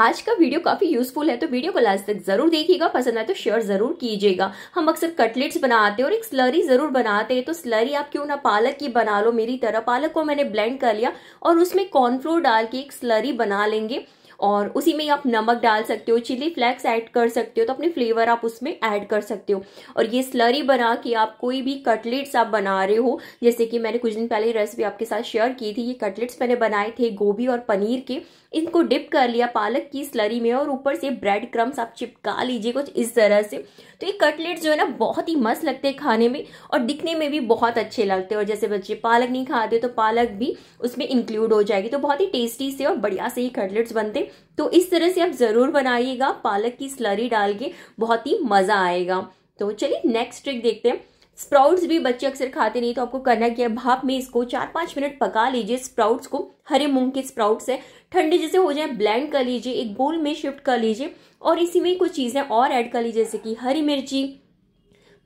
आज का वीडियो काफी यूजफुल है तो वीडियो को लास्ट तक जरूर देखिएगा पसंद आए तो शेयर जरूर कीजिएगा हम अक्सर कटलेट्स बनाते हैं और एक स्लरी जरूर बनाते हैं तो स्लरी आप क्यों ना पालक की बना लो मेरी तरह पालक को मैंने ब्लेंड कर लिया और उसमें कॉर्नफ्लोर डाल के एक स्लरी बना लेंगे और उसी में आप नमक डाल सकते हो चिली फ्लेक्स ऐड कर सकते हो तो अपने फ्लेवर आप उसमें ऐड कर सकते हो और ये स्लरी बना के आप कोई भी कटलेट्स आप बना रहे हो जैसे कि मैंने कुछ दिन पहले रेसिपी आपके साथ शेयर की थी ये कटलेट्स मैंने बनाए थे गोभी और पनीर के इनको डिप कर लिया पालक की स्लरी में और ऊपर से ब्रेड क्रम्स आप चिपका लीजिए कुछ इस तरह से तो ये कटलेट्स जो है ना बहुत ही मस्त लगते हैं खाने में और दिखने में भी बहुत अच्छे लगते हैं और जैसे बच्चे पालक नहीं खाते तो पालक भी उसमें इंक्लूड हो जाएगी तो बहुत ही टेस्टी से और बढ़िया से ही कटलेट्स बनते तो इस तरह से आप ज़रूर बनाइएगा पालक की स्लरी डाल के बहुत ही मज़ा आएगा तो चलिए नेक्स्ट ट्रिक देखते हैं स्प्राउट्स भी बच्चे अक्सर खाते नहीं तो आपको करना क्या है भाप में इसको चार पांच मिनट पका लीजिए स्प्राउट्स को हरे मूंग के स्प्राउट्स है ठंडे जैसे हो जाए ब्लेंड कर लीजिए एक बोल में शिफ्ट कर लीजिए और इसी में कुछ चीज़ें और ऐड कर लीजिए जैसे कि हरी मिर्ची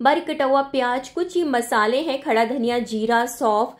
बारीक कटा हुआ प्याज कुछ ही मसाले हैं खड़ा धनिया जीरा सौफ़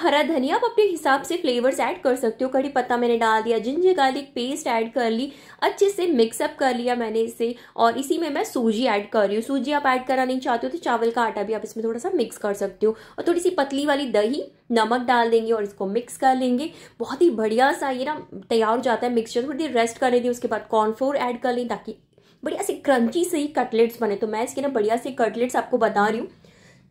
हरा धनिया आप अपने हिसाब से फ्लेवर्स ऐड कर सकते हो कड़ी पत्ता मैंने डाल दिया जिंजर गार्लिक पेस्ट ऐड कर ली अच्छे से मिक्सअप कर लिया मैंने इसे और इसी में मैं सूजी ऐड कर रही हूँ सूजी आप ऐड करना नहीं चाहते हो तो चावल का आटा भी आप इसमें थोड़ा सा मिक्स कर सकते हो और थोड़ी सी पतली वाली दही नमक डाल देंगे और इसको मिक्स कर लेंगे बहुत ही बढ़िया सा ये ना तैयार हो जाता है मिक्सचर थोड़ी देर रेस्ट करने दी उसके बाद कॉर्नफ्लोर ऐड कर लें ताकि बढ़िया से क्रंची से ही कटलेट्स बने तो मैं इसके ना बढ़िया से कटलेट्स आपको बता रही हूँ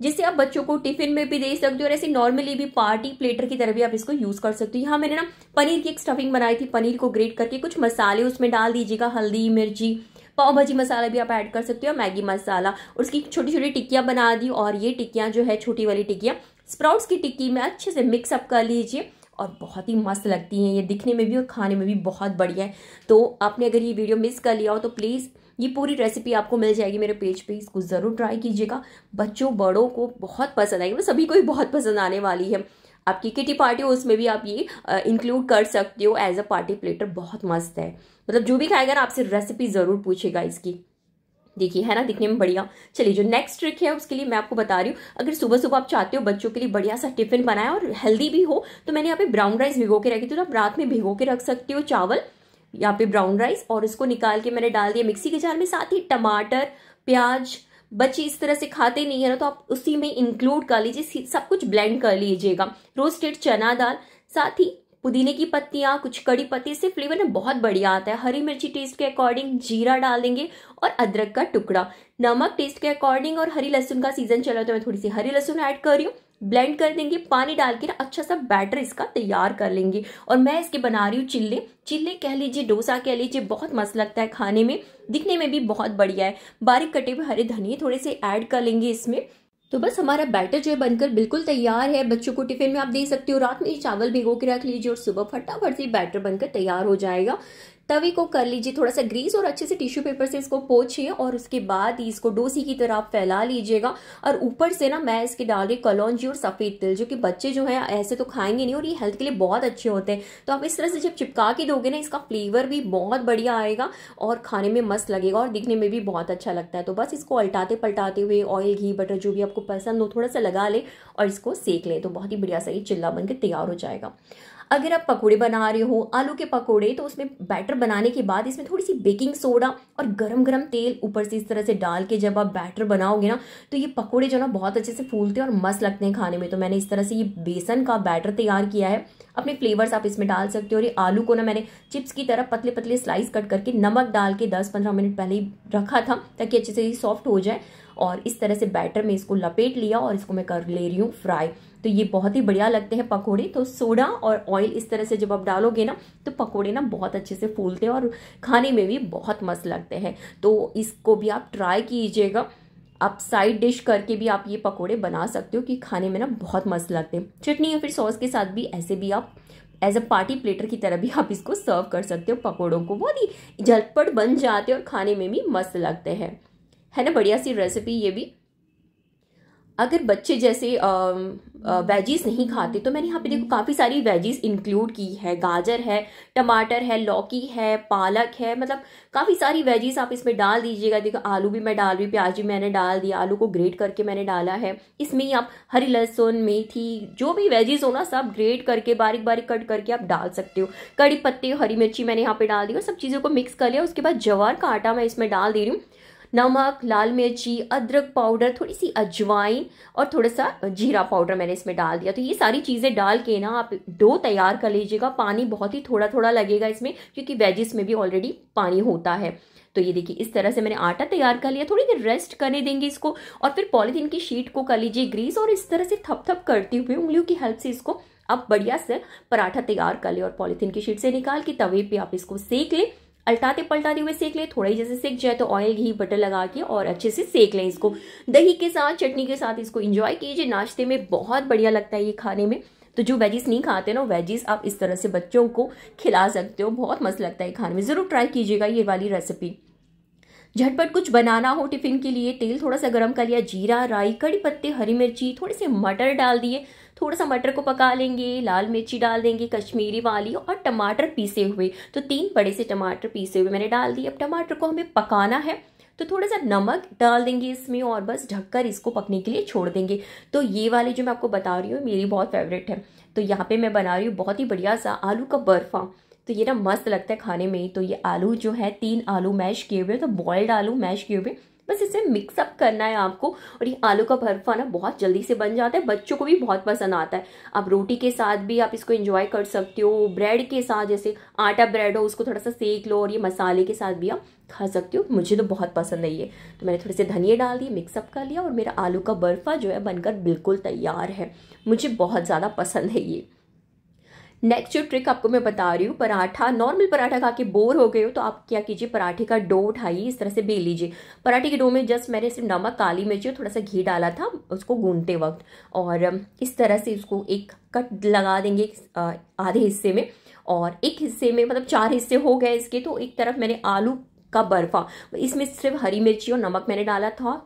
जिससे आप बच्चों को टिफिन में भी दे सकते हो और ऐसे नॉर्मली भी पार्टी प्लेटर की तरह भी आप इसको यूज़ कर सकते हो यहाँ मैंने ना पनीर की एक स्टफिंग बनाई थी पनीर को ग्रेट करके कुछ मसाले उसमें डाल दीजिएगा हल्दी मिर्ची पाव भाजी मसाला भी आप ऐड कर सकते हो मैगी मसाला उसकी छोटी छोटी टिक्कियाँ बना दी और ये टिक्कियाँ जो है छोटी वाली टिक्कियाँ स्प्राउट्स की टिक्की में अच्छे से मिक्सअप कर लीजिए और बहुत ही मस्त लगती हैं ये दिखने में भी और खाने में भी बहुत बढ़िया है तो आपने अगर ये वीडियो मिस कर लिया हो तो प्लीज़ ये पूरी रेसिपी आपको मिल जाएगी मेरे पेज पे इसको ज़रूर ट्राई कीजिएगा बच्चों बड़ों को बहुत पसंद आएगी सभी को ही बहुत पसंद आने वाली है आपकी किटी पार्टी हो उसमें भी आप ये इंक्लूड कर सकते हो एज अ पार्टी प्लेटर बहुत मस्त है मतलब जो भी खाएगा ना आपसे रेसिपी ज़रूर पूछेगा इसकी देखिए है ना दिखने में बढ़िया चलिए जो नेक्स्ट ट्रिक है उसके लिए मैं आपको बता रही हूँ अगर सुबह सुबह आप चाहते हो बच्चों के लिए बढ़िया सा टिफिन बनाए और हेल्दी भी हो तो मैंने यहाँ पे ब्राउन राइस भिगो के रखी थी तो आप रात में भिगो के रख सकते हो चावल यहाँ पे ब्राउन राइस और इसको निकाल के मैंने डाल दिया मिक्सी के जार में साथ ही टमाटर प्याज बच्चे इस तरह से खाते नहीं है ना तो आप उसी में इंक्लूड कर लीजिए सब कुछ ब्लेंड कर लीजिएगा रोस्टेड चना दाल साथ ही पुदीने की पत्तियां कुछ कड़ी पत्ती से फ्लेवर ना बहुत बढ़िया आता है हरी मिर्ची टेस्ट के अकॉर्डिंग जीरा डाल देंगे और अदरक का टुकड़ा नमक टेस्ट के अकॉर्डिंग और हरी लहसुन का सीजन चला तो मैं थोड़ी सी हरी लहसुन ऐड कर रही हूँ ब्लेंड कर देंगे पानी डाल के ना अच्छा सा बैटर इसका तैयार कर लेंगे और मैं इसके बना रही हूँ चिल्ले चिल्ले कह लीजिए डोसा कह लीजिए बहुत मस्त लगता है खाने में दिखने में भी बहुत बढ़िया है बारीक कटे हुए हरे धनिए थोड़े से ऐड कर लेंगे इसमें तो बस हमारा बैटर जो है बनकर बिल्कुल तैयार है बच्चों को टिफिन में आप दे सकते हो रात में ये चावल भिगो के रख लीजिए और सुबह फटाफट से बैटर बनकर तैयार हो जाएगा तवे को कर लीजिए थोड़ा सा ग्रीस और अच्छे से टिश्यू पेपर से इसको पोछिए और उसके बाद ही इसको डोसी की तरह आप फैला लीजिएगा और ऊपर से ना मैं इसके डाल रही कलौजी और सफ़ेद तिल जो कि बच्चे जो हैं ऐसे तो खाएंगे नहीं और ये हेल्थ के लिए बहुत अच्छे होते हैं तो आप इस तरह से जब चिपका के दोगे ना इसका फ्लेवर भी बहुत बढ़िया आएगा और खाने में मस्त लगेगा और दिखने में भी बहुत अच्छा लगता है तो बस इसको अल्टाते पलटाते हुए ऑयल घी बटर जो भी आपको पसंद हो थोड़ा सा लगा ले और इसको सेक ले तो बहुत ही बढ़िया सा ये चिल्ला बनकर तैयार हो जाएगा अगर आप पकोड़े बना रहे हो आलू के पकोड़े तो उसमें बैटर बनाने के बाद इसमें थोड़ी सी बेकिंग सोडा और गरम गरम तेल ऊपर से इस तरह से डाल के जब आप बैटर बनाओगे ना तो ये पकोड़े जो ना बहुत अच्छे से फूलते हैं और मस्त लगते हैं खाने में तो मैंने इस तरह से ये बेसन का बैटर तैयार किया है अपने फ्लेवर्स आप इसमें डाल सकते हो और ये आलू को ना मैंने चिप्स की तरह पतले पतले स्लाइस कट करके नमक डाल के दस पंद्रह मिनट पहले ही रखा था ताकि अच्छे से ये सॉफ्ट हो जाए और इस तरह से बैटर में इसको लपेट लिया और इसको मैं कर ले रही हूँ फ्राई तो ये बहुत ही बढ़िया लगते हैं पकौड़े तो सोडा और ऑयल इस तरह से जब आप डालोगे ना तो पकौड़े ना बहुत अच्छे से फूलते हैं और खाने में भी बहुत मस्त लगते हैं तो इसको भी आप ट्राई कीजिएगा आप साइड डिश करके भी आप ये पकोड़े बना सकते हो कि खाने में ना बहुत मस्त लगते हैं चटनी या फिर सॉस के साथ भी ऐसे भी आप एज अ पार्टी प्लेटर की तरह भी आप इसको सर्व कर सकते हो पकोड़ों को बहुत ही झटपट बन जाते हैं और खाने में भी मस्त लगते हैं है ना बढ़िया सी रेसिपी ये भी अगर बच्चे जैसे वेजीज नहीं खाते तो मैंने यहाँ पे देखो काफ़ी सारी वेजीज इंक्लूड की है गाजर है टमाटर है लौकी है पालक है मतलब काफ़ी सारी वेजीज आप इसमें डाल दीजिएगा देखो आलू भी मैं डाल रही प्याज भी मैंने डाल दिया आलू को ग्रेट करके मैंने डाला है इसमें ही आप हरी लहसुन मेथी जो भी वेजीज हो ना सब ग्रेट करके बारीक बारीक कट करके आप डाल सकते हो कड़ी पत्ते हरी मिर्ची मैंने यहाँ पर डाल दी और सब चीज़ों को मिक्स कर लिया उसके बाद जवार का आटा मैं इसमें डाल दे रही हूँ नमक लाल मिर्ची अदरक पाउडर थोड़ी सी अजवाइन और थोड़ा सा जीरा पाउडर मैंने इसमें डाल दिया तो ये सारी चीज़ें डाल के ना आप डो तैयार कर लीजिएगा पानी बहुत ही थोड़ा थोड़ा लगेगा इसमें क्योंकि वेजिस में भी ऑलरेडी पानी होता है तो ये देखिए इस तरह से मैंने आटा तैयार कर लिया थोड़ी देर रेस्ट करने देंगे इसको और फिर पॉलीथीन की शीट को कर लीजिए ग्रीस और इस तरह से थप थप करते हुए उंगलियों की हेल्प से इसको आप बढ़िया से पराठा तैयार कर लें और पॉलीथीन की शीट से निकाल के तवे पे आप इसको सेक लें अल्टाते पलटाते हुए सेक लें थोड़ा ही जैसे सेक जाए तो ऑयल घी बटर लगा के और अच्छे से सेक लें इसको दही के साथ चटनी के साथ इसको इंजॉय कीजिए नाश्ते में बहुत बढ़िया लगता है ये खाने में तो जो वेजिस नहीं खाते ना वेजिस आप इस तरह से बच्चों को खिला सकते हो बहुत मस्त लगता है खाने में ज़रूर ट्राई कीजिएगा ये वाली रेसिपी झटपट कुछ बनाना हो टिफिन के लिए तेल थोड़ा सा गर्म कर लिया जीरा राई कड़ी पत्ते हरी मिर्ची थोड़े से मटर डाल दिए थोड़ा सा मटर को पका लेंगे लाल मिर्ची डाल देंगे कश्मीरी वाली और टमाटर पीसे हुए तो तीन बड़े से टमाटर पीसे हुए मैंने डाल दिए अब टमाटर को हमें पकाना है तो थोड़ा सा नमक डाल देंगे इसमें और बस ढककर इसको पकने के लिए छोड़ देंगे तो ये वाले जो मैं आपको बता रही हूँ मेरी बहुत फेवरेट है तो यहाँ पे मैं बना रही हूँ बहुत ही बढ़िया सा आलू का बर्फा तो ये ना मस्त लगता है खाने में तो ये आलू जो है तीन आलू मैश किए हुए तो बॉयल्ड आलू मैश किए हुए बस इसे मिक्सअप करना है आपको और ये आलू का भरफा ना बहुत जल्दी से बन जाता है बच्चों को भी बहुत पसंद आता है आप रोटी के साथ भी आप इसको एंजॉय कर सकते हो ब्रेड के साथ जैसे आटा ब्रेड हो उसको थोड़ा सा सेक लो और ये मसाले के साथ भी आप खा सकते हो मुझे तो बहुत पसंद है ये तो मैंने थोड़े से धनिया डाल दिए मिक्सअप कर लिया और मेरा आलू का बर्फा जो है बनकर बिल्कुल तैयार है मुझे बहुत ज़्यादा पसंद है ये नेक्स्ट जो ट्रिक आपको मैं बता रही हूँ पराठा नॉर्मल पराठा खा के बोर हो गए हो तो आप क्या कीजिए पराठे का डो उठाइए इस तरह से बेल लीजिए पराठे के डो में जस्ट मैंने सिर्फ नमक काली मिर्ची और थोड़ा सा घी डाला था उसको गूंदते वक्त और इस तरह से उसको एक कट लगा देंगे आधे हिस्से में और एक हिस्से में मतलब चार हिस्से हो गए इसके तो एक तरफ मैंने आलू का बर्फा इसमें सिर्फ हरी मिर्ची और नमक मैंने डाला था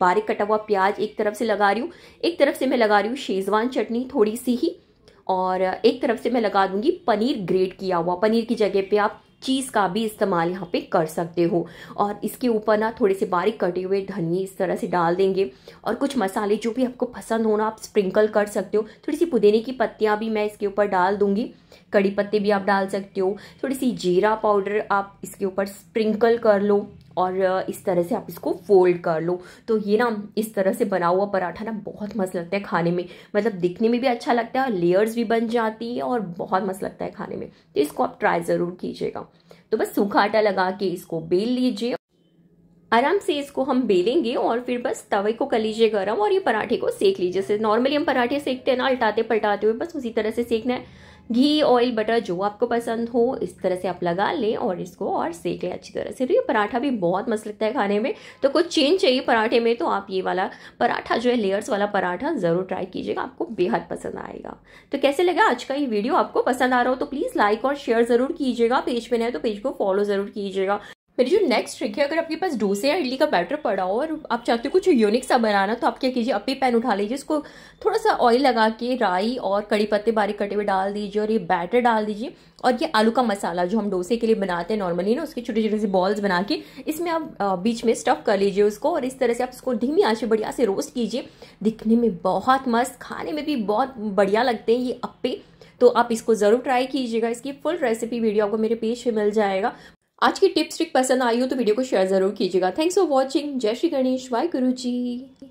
बारीक कटा हुआ प्याज एक तरफ से लगा रही हूँ एक तरफ से मैं लगा रही हूँ शेजवान चटनी थोड़ी सी ही और एक तरफ से मैं लगा दूंगी पनीर ग्रेट किया हुआ पनीर की जगह पे आप चीज़ का भी इस्तेमाल यहाँ पे कर सकते हो और इसके ऊपर ना थोड़े से बारीक कटे हुए धनिए इस तरह से डाल देंगे और कुछ मसाले जो भी आपको पसंद हो ना आप स्प्रिंकल कर सकते हो थोड़ी सी पुदीने की पत्तियाँ भी मैं इसके ऊपर डाल दूंगी कड़ी पत्ते भी आप डाल सकते हो थोड़ी सी जीरा पाउडर आप इसके ऊपर स्प्रिंकल कर लो और इस तरह से आप इसको फोल्ड कर लो तो ये ना इस तरह से बना हुआ पराठा ना बहुत मस्त लगता है खाने में मतलब दिखने में भी अच्छा लगता है और लेयर्स भी बन जाती है और बहुत मस्त लगता है खाने में तो इसको आप ट्राई ज़रूर कीजिएगा तो बस सूखा आटा लगा के इसको बेल लीजिए आराम से इसको हम बेलेंगे और फिर बस तवे को कर लीजिए गर्म और ये पराठे को सेक लीजिए जैसे नॉर्मली हम पराठे सेकते हैं ना उल्टाते पलटाते हुए बस उसी तरह से सेकना है घी ऑयल बटर जो आपको पसंद हो इस तरह से आप लगा लें और इसको और सेक लें अच्छी तरह से तो ये पराठा भी बहुत मस्त लगता है खाने में तो कुछ चेंज चाहिए पराठे में तो आप ये वाला पराठा जो है लेयर्स वाला पराठा ज़रूर ट्राई कीजिएगा आपको बेहद पसंद आएगा तो कैसे लगा आज का ये वीडियो आपको पसंद आ रहा हो तो प्लीज़ लाइक और शेयर ज़रूर कीजिएगा पेज पर नए तो पेज को फॉलो ज़रूर कीजिएगा मेरी जो नेक्स्ट ट्रिक है अगर आपके पास डोसे या इडली का बैटर पड़ा हो और आप चाहते हो कुछ यूनिक सा बनाना तो आप क्या कीजिए अपी पैन उठा लीजिए इसको थोड़ा सा ऑयल लगा के राई और कड़ी पत्ते बारीक कटे हुए डाल दीजिए और ये बैटर डाल दीजिए और ये आलू का मसाला जो हम डोसे के लिए बनाते हैं नॉर्मली ना उसके छोटे छोटे से बॉल्स बना के इसमें आप बीच में स्टफ़ कर लीजिए उसको और इस तरह से आप उसको धीमी आँच में बढ़िया से रोस्ट कीजिए दिखने में बहुत मस्त खाने में भी बहुत बढ़िया लगते हैं ये अप्पे तो आप इसको ज़रूर ट्राई कीजिएगा इसकी फुल रेसिपी वीडियो आपको मेरे पेज पे मिल जाएगा आज की टिप्स ट्रिक पसंद आई हो तो वीडियो को शेयर जरूर कीजिएगा थैंक्स फॉर वॉचिंग जय श्री गणेश वाई गुरु जी